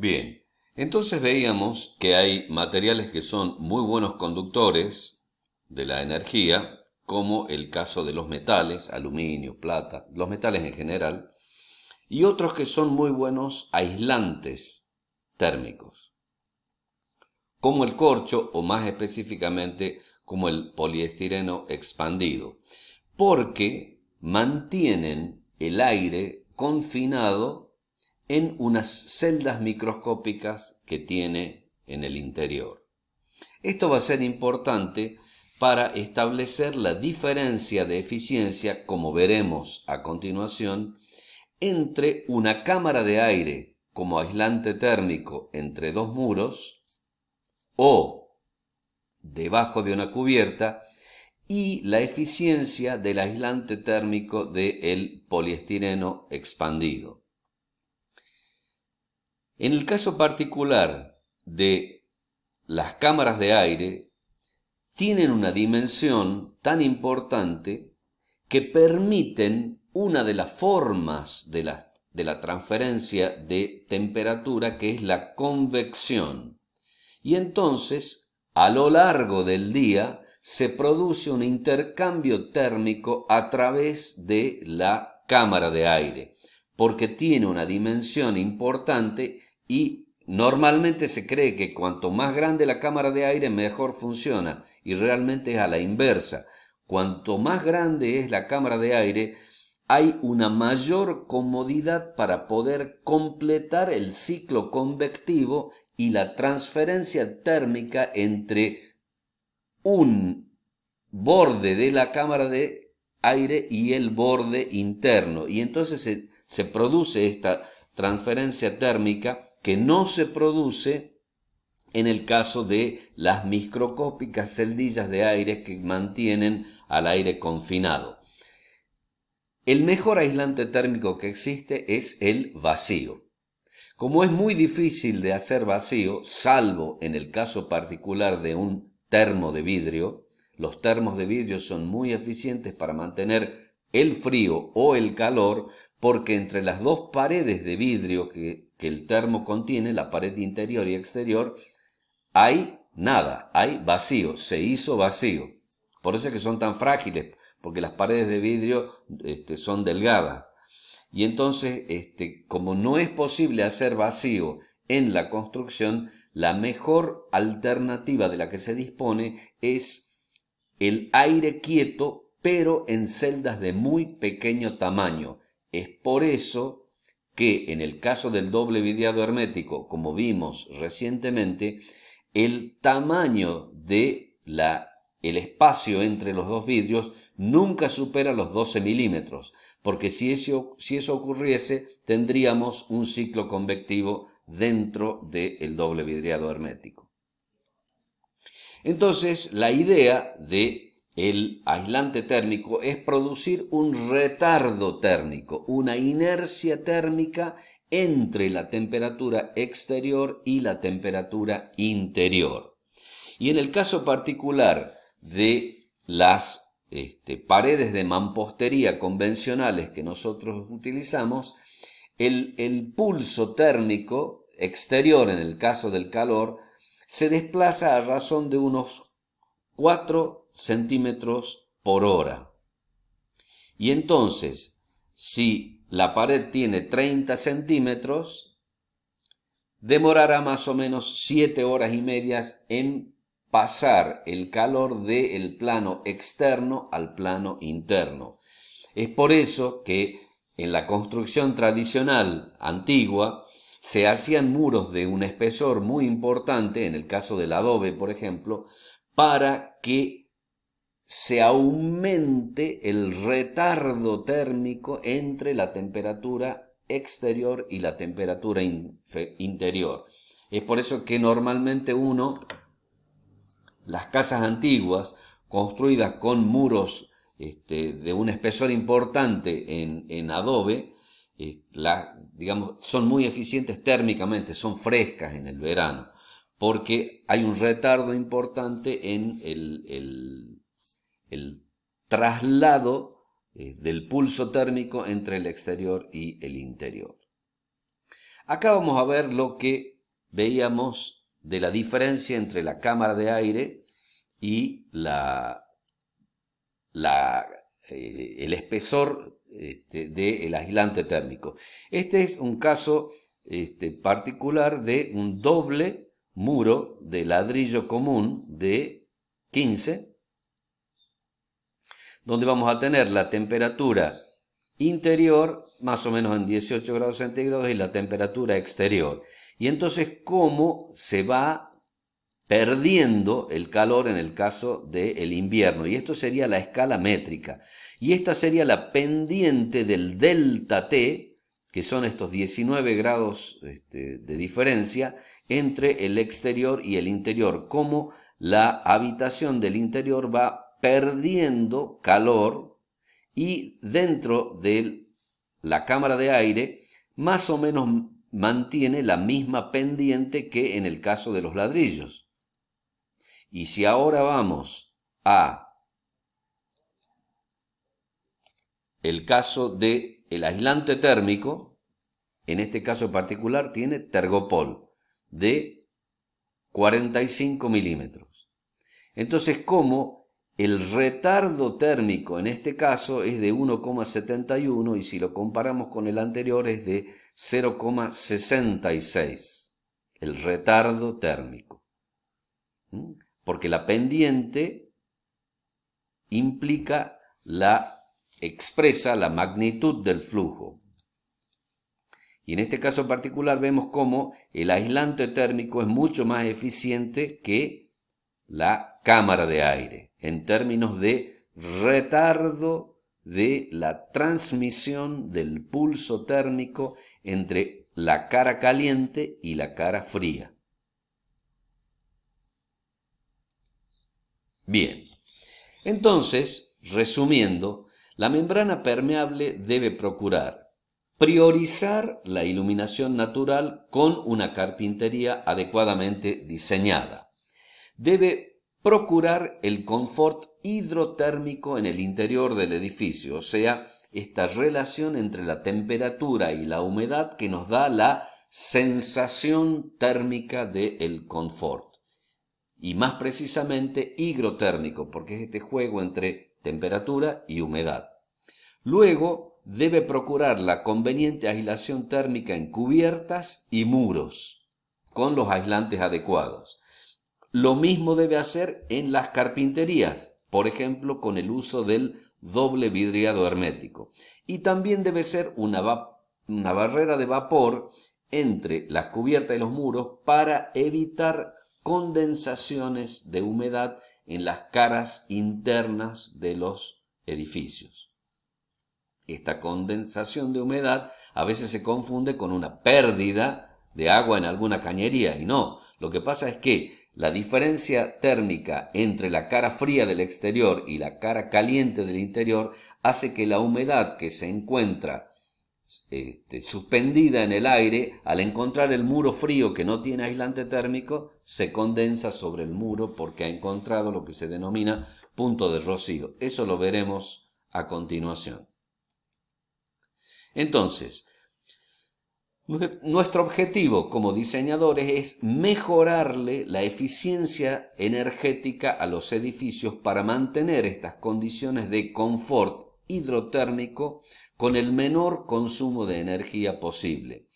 Bien, entonces veíamos que hay materiales que son muy buenos conductores de la energía, como el caso de los metales, aluminio, plata, los metales en general, y otros que son muy buenos aislantes térmicos, como el corcho o más específicamente como el poliestireno expandido, porque mantienen el aire confinado en unas celdas microscópicas que tiene en el interior. Esto va a ser importante para establecer la diferencia de eficiencia, como veremos a continuación, entre una cámara de aire como aislante térmico entre dos muros o debajo de una cubierta y la eficiencia del aislante térmico del el poliestireno expandido. En el caso particular de las cámaras de aire, tienen una dimensión tan importante que permiten una de las formas de la, de la transferencia de temperatura, que es la convección. Y entonces, a lo largo del día, se produce un intercambio térmico a través de la cámara de aire, porque tiene una dimensión importante y normalmente se cree que cuanto más grande la cámara de aire, mejor funciona. Y realmente es a la inversa. Cuanto más grande es la cámara de aire, hay una mayor comodidad para poder completar el ciclo convectivo y la transferencia térmica entre un borde de la cámara de aire y el borde interno. Y entonces se, se produce esta transferencia térmica que no se produce en el caso de las microcópicas celdillas de aire que mantienen al aire confinado. El mejor aislante térmico que existe es el vacío. Como es muy difícil de hacer vacío, salvo en el caso particular de un termo de vidrio, los termos de vidrio son muy eficientes para mantener el frío o el calor porque entre las dos paredes de vidrio que que el termo contiene, la pared interior y exterior, hay nada, hay vacío, se hizo vacío. Por eso es que son tan frágiles, porque las paredes de vidrio este, son delgadas. Y entonces, este, como no es posible hacer vacío en la construcción, la mejor alternativa de la que se dispone es el aire quieto, pero en celdas de muy pequeño tamaño. Es por eso que en el caso del doble vidriado hermético, como vimos recientemente, el tamaño de la el espacio entre los dos vidrios nunca supera los 12 milímetros, porque si, si eso ocurriese tendríamos un ciclo convectivo dentro del doble vidriado hermético. Entonces, la idea de el aislante térmico es producir un retardo térmico, una inercia térmica entre la temperatura exterior y la temperatura interior. Y en el caso particular de las este, paredes de mampostería convencionales que nosotros utilizamos, el pulso térmico exterior, en el caso del calor, se desplaza a razón de unos 4 centímetros por hora. Y entonces, si la pared tiene 30 centímetros, demorará más o menos 7 horas y medias en pasar el calor del plano externo al plano interno. Es por eso que en la construcción tradicional antigua se hacían muros de un espesor muy importante, en el caso del adobe, por ejemplo, para que se aumente el retardo térmico entre la temperatura exterior y la temperatura interior. Es por eso que normalmente uno, las casas antiguas, construidas con muros este, de un espesor importante en, adobe, eh, digamos, son muy eficientes térmicamente, son frescas en el verano porque hay un retardo importante en el, traslado eh, del pulso térmico entre el exterior y el interior. Acá vamos a ver lo que veíamos de la diferencia entre la cámara de aire y eh, el espesor este, del aislante térmico. Este es un caso este, particular de un doble muro de ladrillo común de 15, donde vamos a tener la temperatura interior más o menos en 18 grados centígrados y la temperatura exterior. Y entonces cómo se va perdiendo el calor en el caso del invierno. Y esto sería la escala métrica. Y esta sería la pendiente del delta T que son estos 19 grados este, de diferencia entre el exterior y el interior, como la habitación del interior va perdiendo calor y dentro de la cámara de aire más o menos mantiene la misma pendiente que en el caso de los ladrillos. Y si ahora vamos a el caso de el aislante térmico, en este caso particular, tiene tergopol de 45 milímetros. Entonces, como el retardo térmico en este caso es de 1,71 y si lo comparamos con el anterior es de 0,66, el retardo térmico. ¿Mm? Porque la pendiente implica la expresa la magnitud del flujo. Y en este caso particular vemos cómo el aislante térmico es mucho más eficiente que la cámara de aire en términos de retardo de la transmisión del pulso térmico entre la cara caliente y la cara fría. Bien, entonces, resumiendo, la membrana permeable debe procurar priorizar la iluminación natural con una carpintería adecuadamente diseñada. Debe procurar el confort hidrotérmico en el interior del edificio, o sea, esta relación entre la temperatura y la humedad que nos da la sensación térmica del confort. Y más precisamente hidrotérmico, porque es este juego entre temperatura y humedad. Luego debe procurar la conveniente aislación térmica en cubiertas y muros, con los aislantes adecuados. Lo mismo debe hacer en las carpinterías, por ejemplo, con el uso del doble vidriado hermético. Y también debe ser una, una barrera de vapor entre las cubiertas y los muros para evitar condensaciones de humedad en las caras internas de los edificios. Esta condensación de humedad a veces se confunde con una pérdida de agua en alguna cañería y no, lo que pasa es que la diferencia térmica entre la cara fría del exterior y la cara caliente del interior hace que la humedad que se encuentra este, suspendida en el aire, al encontrar el muro frío que no tiene aislante térmico, se condensa sobre el muro porque ha encontrado lo que se denomina punto de rocío. Eso lo veremos a continuación. Entonces, nuestro objetivo como diseñadores es mejorarle la eficiencia energética a los edificios para mantener estas condiciones de confort hidrotérmico con el menor consumo de energía posible.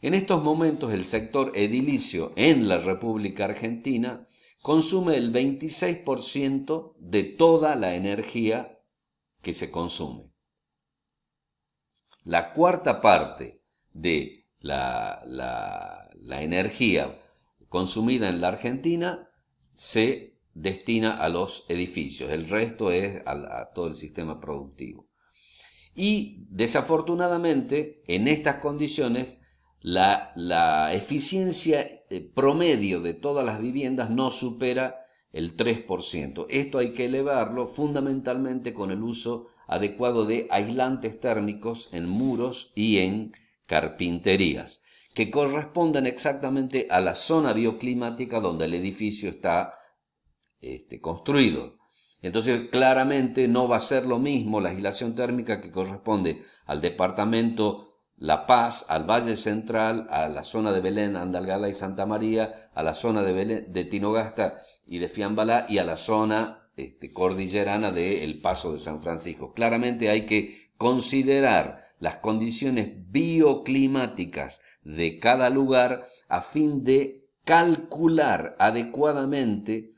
En estos momentos el sector edilicio en la República Argentina consume el 26% de toda la energía que se consume. La cuarta parte de la, la energía consumida en la Argentina se destina a los edificios, el resto es a, todo el sistema productivo. Y desafortunadamente, en estas condiciones, la, la, eficiencia eh, promedio de todas las viviendas no supera el 3%. Esto hay que elevarlo fundamentalmente con el uso adecuado de aislantes térmicos en muros y en carpinterías, que corresponden exactamente a la zona bioclimática donde el edificio está este, construido. Entonces, claramente no va a ser lo mismo la aislación térmica que corresponde al departamento La Paz, al Valle Central, a la zona de Belén, Andalgada y Santa María, a la zona de, Belén, de Tinogasta y de Fiambalá y a la zona este, cordillerana de El Paso de San Francisco. Claramente hay que considerar las condiciones bioclimáticas de cada lugar a fin de calcular adecuadamente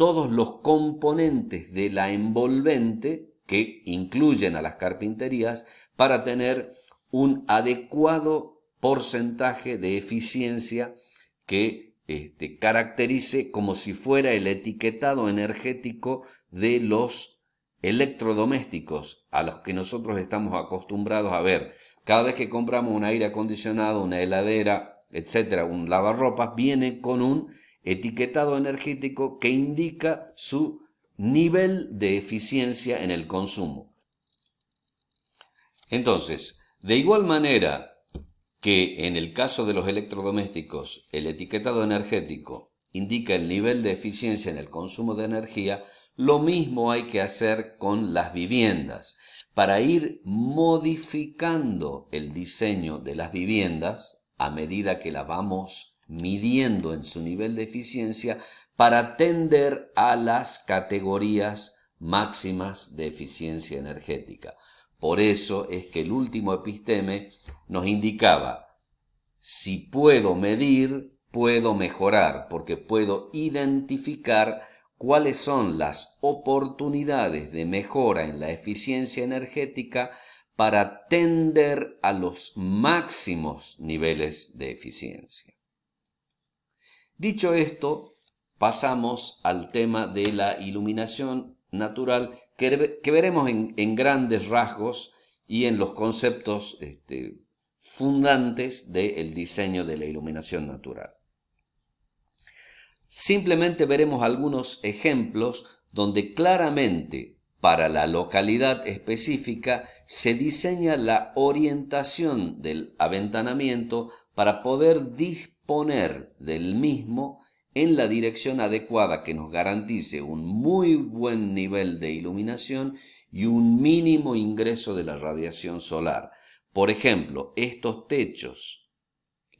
todos los componentes de la envolvente que incluyen a las carpinterías para tener un adecuado porcentaje de eficiencia que este, caracterice como si fuera el etiquetado energético de los electrodomésticos a los que nosotros estamos acostumbrados a ver. Cada vez que compramos un aire acondicionado, una heladera, etcétera, un lavarropas, viene con un etiquetado energético que indica su nivel de eficiencia en el consumo. Entonces, de igual manera que en el caso de los electrodomésticos el etiquetado energético indica el nivel de eficiencia en el consumo de energía, lo mismo hay que hacer con las viviendas. Para ir modificando el diseño de las viviendas a medida que la vamos midiendo en su nivel de eficiencia para tender a las categorías máximas de eficiencia energética. Por eso es que el último episteme nos indicaba, si puedo medir, puedo mejorar, porque puedo identificar cuáles son las oportunidades de mejora en la eficiencia energética para tender a los máximos niveles de eficiencia. Dicho esto, pasamos al tema de la iluminación natural que, veremos en, grandes rasgos y en los conceptos este, fundantes del diseño de la iluminación natural. Simplemente veremos algunos ejemplos donde claramente para la localidad específica se diseña la orientación del aventanamiento para poder disponer poner del mismo en la dirección adecuada que nos garantice un muy buen nivel de iluminación y un mínimo ingreso de la radiación solar. Por ejemplo, estos techos,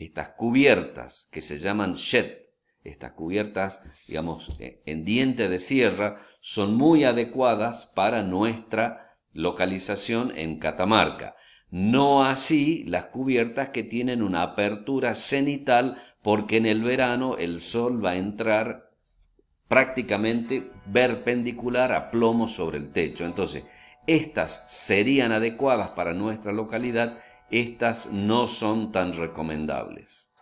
estas cubiertas que se llaman shed, estas cubiertas, digamos, eh, en diente de sierra, son muy adecuadas para nuestra localización en Catamarca. No así las cubiertas que tienen una apertura cenital porque en el verano el sol va a entrar prácticamente perpendicular a plomo sobre el techo. Entonces, estas serían adecuadas para nuestra localidad, estas no son tan recomendables.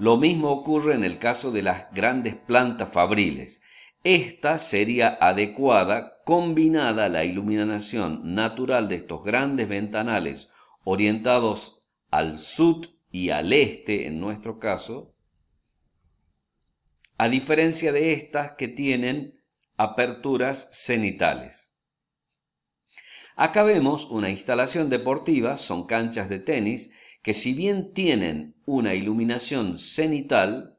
Lo mismo ocurre en el caso de las grandes plantas fabriles. Esta sería adecuada combinada a la iluminación natural de estos grandes ventanales orientados al sur y al este en nuestro caso, a diferencia de estas que tienen aperturas cenitales. Acá vemos una instalación deportiva, son canchas de tenis, que si bien tienen una iluminación cenital,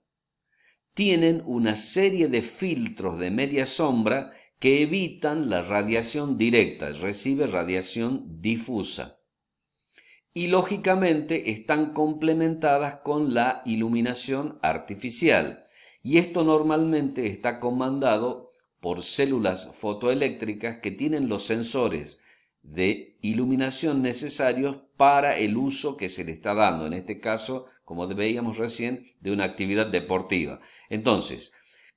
tienen una serie de filtros de media sombra que evitan la radiación directa, recibe radiación difusa. Y lógicamente están complementadas con la iluminación artificial. Y esto normalmente está comandado por células fotoeléctricas que tienen los sensores de iluminación necesarios para el uso que se le está dando, en este caso como veíamos recién, de una actividad deportiva. Entonces,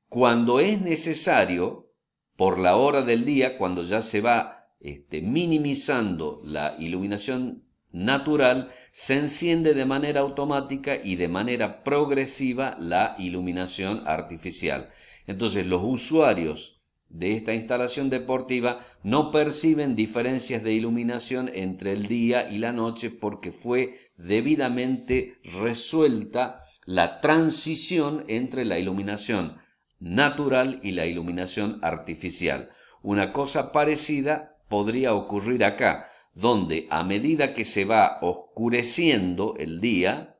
cuando es necesario, por la hora del día, cuando ya se va este, minimizando la iluminación natural, se enciende de manera automática y de manera progresiva la iluminación artificial. Entonces, los usuarios de esta instalación deportiva no perciben diferencias de iluminación entre el día y la noche porque fue debidamente resuelta la transición entre la iluminación natural y la iluminación artificial. Una cosa parecida podría ocurrir acá, donde a medida que se va oscureciendo el día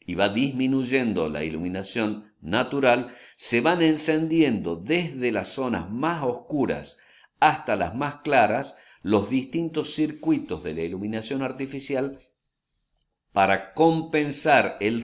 y va disminuyendo la iluminación natural se van encendiendo desde las zonas más oscuras hasta las más claras los distintos circuitos de la iluminación artificial para compensar el